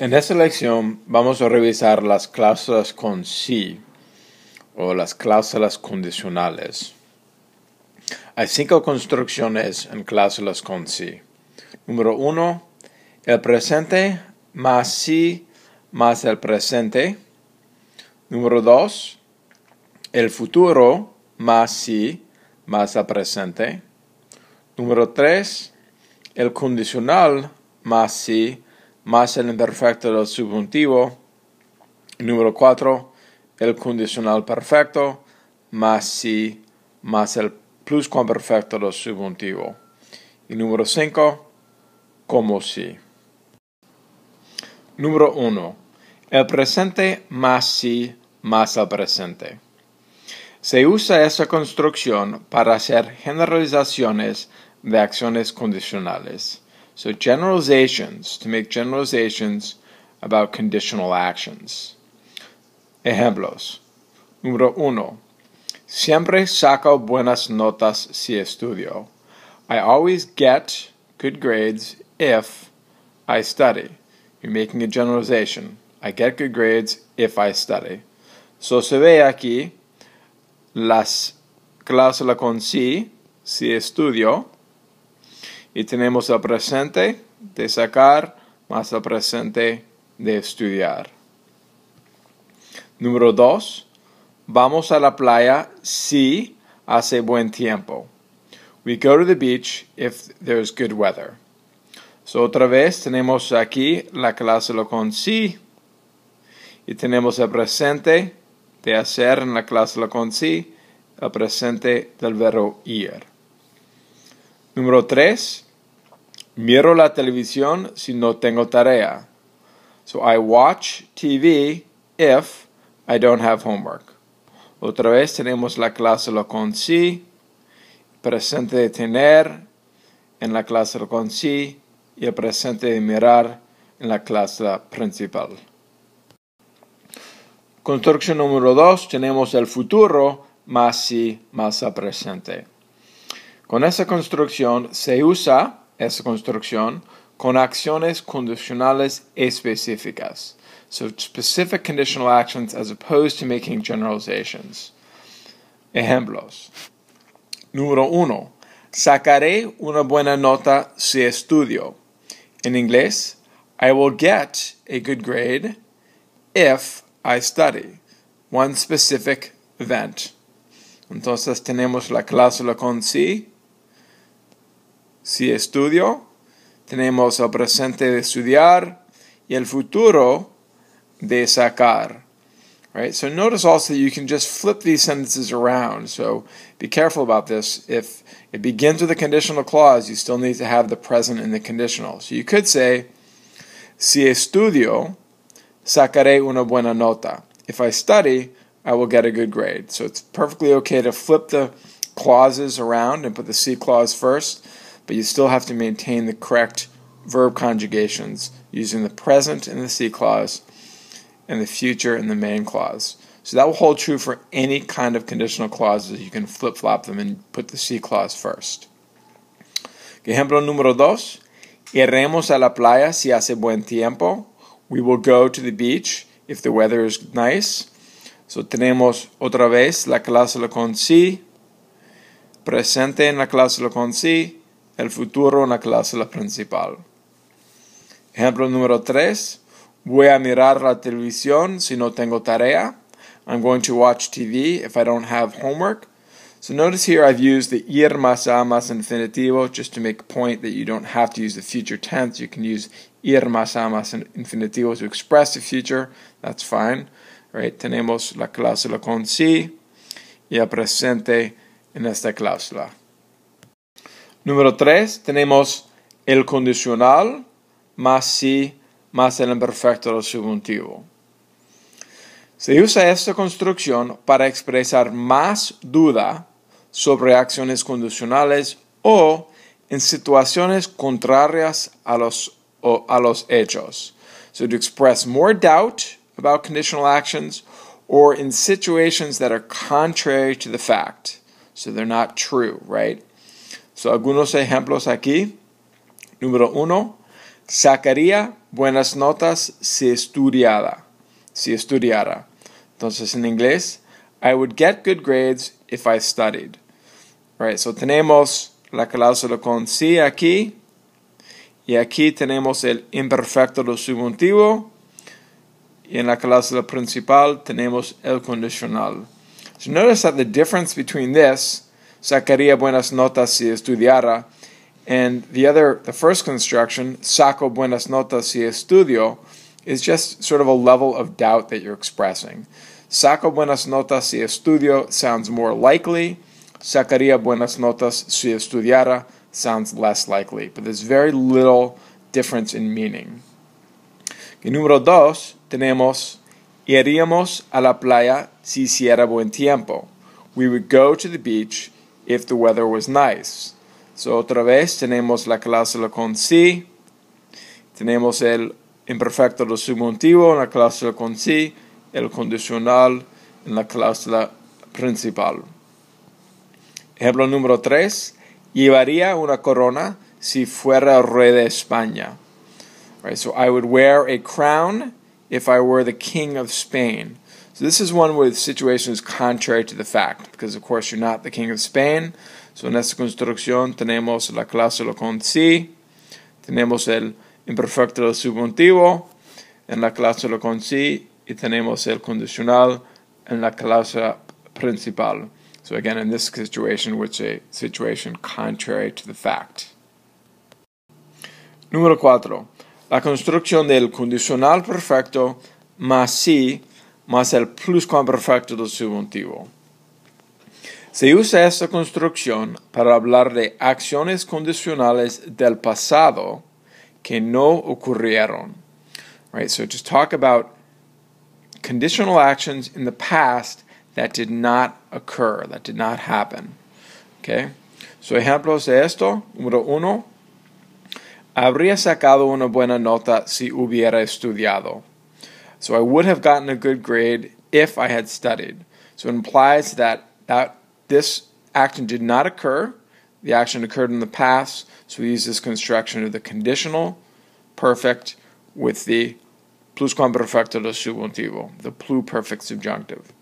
En esta lección vamos a revisar las cláusulas con sí o las cláusulas condicionales. Hay cinco construcciones en cláusulas con sí. Número uno, el presente más sí más el presente. Número dos, el futuro más sí más el presente. Número tres, el condicional más sí más el imperfecto del subjuntivo. Número 4. El condicional perfecto más si más el pluscuamperfecto del subjuntivo. Y número 5. Como si. Número 1. El presente más si más el presente. Se usa esa construcción para hacer generalizaciones de acciones condicionales. So, generalizations, to make generalizations about conditional actions. Ejemplos. Número uno. Siempre saco buenas notas si estudio. I always get good grades if I study. You're making a generalization. I get good grades if I study. So se ve aquí las cláusula con si, si estudio, Y tenemos el presente de sacar más el presente de estudiar. Número 2. Vamos a la playa si hace buen tiempo. We go to the beach if is good weather. So, otra vez tenemos aquí la clase lo con sí y tenemos el presente de hacer en la clase lo con sí, el presente del verbo ir. Número 3. Miro la televisión si no tengo tarea. So I watch TV if I don't have homework. Otra vez tenemos la clase lo con sí, presente de tener en la clase lo con sí y el presente de mirar en la clase principal. Construcción número dos. tenemos el futuro más sí más a presente. Con esa construcción se usa esa construcción con acciones condicionales específicas. So specific conditional actions as opposed to making generalizations. Ejemplos. Número uno. Sacaré una buena nota si estudio. En inglés, I will get a good grade if I study one specific event. Entonces tenemos la cláusula con si si estudio, tenemos el presente de estudiar y el futuro de sacar. Right? So notice also that you can just flip these sentences around. So be careful about this. If it begins with a conditional clause, you still need to have the present in the conditional. So you could say, Si estudio, sacaré una buena nota. If I study, I will get a good grade. So it's perfectly okay to flip the clauses around and put the C clause first but you still have to maintain the correct verb conjugations using the present in the C clause and the future in the main clause. So that will hold true for any kind of conditional clauses. You can flip flop them and put the C clause first. Ejemplo número dos. Iremos a la playa si hace buen tiempo. We will go to the beach if the weather is nice. So tenemos otra vez la cláusula con sí, presente en la cláusula con sí, el futuro una clase la principal. Ejemplo número 3. Voy a mirar la televisión si no tengo tarea. I'm going to watch TV if I don't have homework. So notice here I've used the ir más a más infinitivo just to make a point that you don't have to use the future tense. You can use ir más a más infinitivo to express the future. That's fine. right, tenemos la cláusula con sí y el presente en esta cláusula. Número 3, tenemos el condicional más si más el imperfecto del subjuntivo. Se usa esta construcción para expresar más duda sobre acciones condicionales o en situaciones contrarias a los, a los hechos. So to express more doubt about conditional actions or in situations that are contrary to the fact. So they're not true, right? So, algunos ejemplos aquí. Número uno, sacaría buenas notas si estudiara. Si estudiara. Entonces, en inglés, I would get good grades if I studied. right, so tenemos la cláusula con si aquí. Y aquí tenemos el imperfecto del subjuntivo. Y en la cláusula principal tenemos el condicional. So notice that the difference between this sacaría buenas notas si estudiara. And the other, the first construction, saco buenas notas si estudio, is just sort of a level of doubt that you're expressing. Saco buenas notas si estudio sounds more likely. Sacaría buenas notas si estudiara sounds less likely. But there's very little difference in meaning. Y número dos, tenemos iríamos a la playa si hiciera buen tiempo. We would go to the beach if the weather was nice. So otra vez tenemos la cláusula con sí, tenemos el imperfecto del subjuntivo en la cláusula con sí, el condicional en la cláusula principal. Ejemplo número 3. Llevaría una corona si fuera rey de España. so I would wear a crown if I were the king of Spain. So this is one where the situation is contrary to the fact, because of course you're not the king of Spain. So en esta construcción tenemos la cláusula con sí, tenemos el imperfecto del subjuntivo en la cláusula con sí y tenemos el condicional en la cláusula principal. So again, in this situation, which a situation contrary to the fact. Número 4. La construcción del condicional perfecto más sí si más el pluscuamperfecto del subjuntivo. Se usa esta construcción para hablar de acciones condicionales del pasado que no ocurrieron. Right, so just talk about conditional actions in the past that did not occur, that did not happen. Okay? So ejemplos de esto, número uno, habría sacado una buena nota si hubiera estudiado. So I would have gotten a good grade if I had studied. So it implies that, that this action did not occur. The action occurred in the past, so we use this construction of the conditional perfect with the pluscuamperfecto del subjuntivo, the pluperfect subjunctive.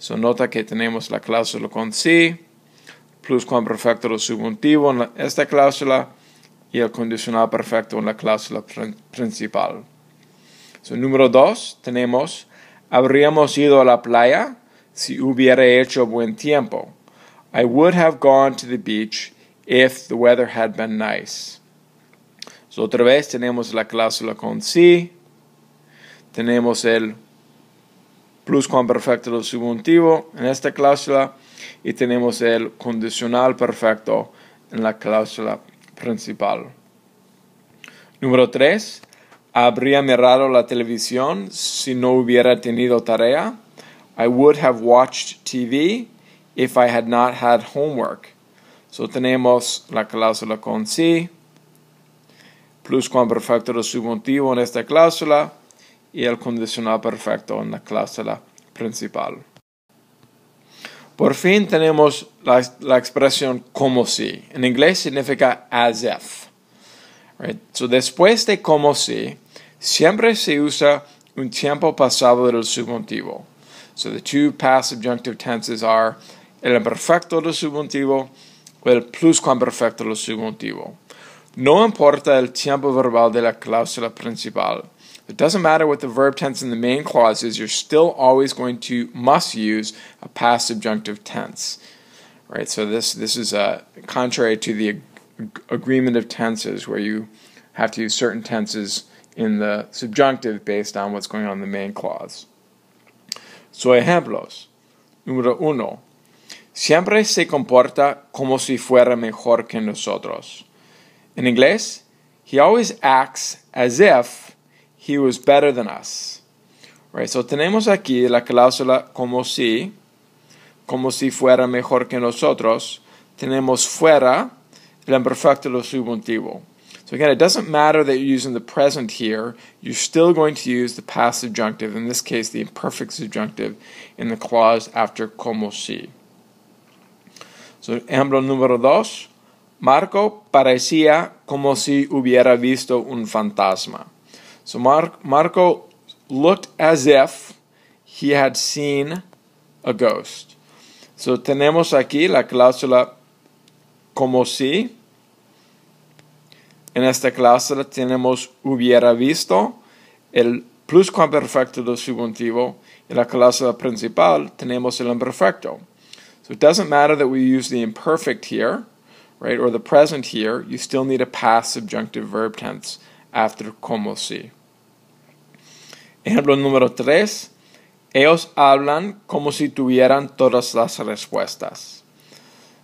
So nota que tenemos la cláusula con sí, pluscuamperfecto del subjuntivo en esta cláusula y el condicional perfecto en la cláusula principal. número dos, tenemos, habríamos ido a la playa si hubiera hecho buen tiempo. I would have gone to the beach if the weather had been nice. otra vez tenemos la cláusula con si, tenemos el pluscuamperfecto del subjuntivo en esta cláusula y tenemos el condicional perfecto en la cláusula principal. Número tres... Habría mirado la televisión si no hubiera tenido tarea. I would have watched TV if I had not had homework. So tenemos la cláusula con sí, pluscuamperfecto lo subjuntivo en esta cláusula y el condicional perfecto en la cláusula principal. Por fin tenemos la, expresión como si. En inglés significa as if. So después de como si, siempre se usa un tiempo pasado del subjuntivo. So the two past subjunctive tenses are el imperfecto del subjuntivo o el pluscuamperfecto del subjuntivo. No importa el tiempo verbal de la cláusula principal. It doesn't matter what the verb tense in the main clause is, you're still always going to must use a past subjunctive tense. Right? So this this is a uh, contrary to the ag- agreement of tenses where you have to use certain tenses in the subjunctive based on what's going on in the main clause. So ejemplos. Número uno. Siempre se comporta como si fuera mejor que nosotros. In English, he always acts as if he was better than us. Right, so tenemos aquí la cláusula como si, como si fuera mejor que nosotros. Tenemos fuera el imperfecto subjuntivo. So again, it doesn't matter that you're using the present here, you're still going to use the past subjunctive, in this case the imperfect subjunctive, in the clause after como si. So ejemplo número dos, Marco parecía como si hubiera visto un fantasma. So Mar Marco looked as if he had seen a ghost. So tenemos aquí la cláusula como si, En esta clase tenemos hubiera visto, el pluscuamperfecto del subjuntivo. En la clase principal tenemos el imperfecto. So it doesn't matter that we use the imperfect here, right, or the present here, you still need a past subjunctive verb tense after como si. Ejemplo número tres: Ellos hablan como si tuvieran todas las respuestas.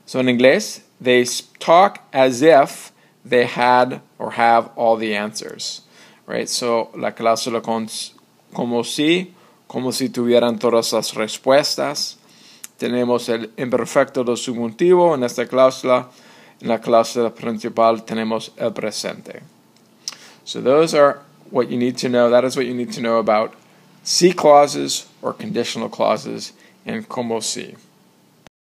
So in English, they talk as if they had or have all the answers, right? So la cláusula con, como si, como si tuvieran todas las respuestas. Tenemos el imperfecto del subjuntivo en esta cláusula. En la cláusula principal tenemos el presente. So those are what you need to know. That is what you need to know about C clauses or conditional clauses in como si.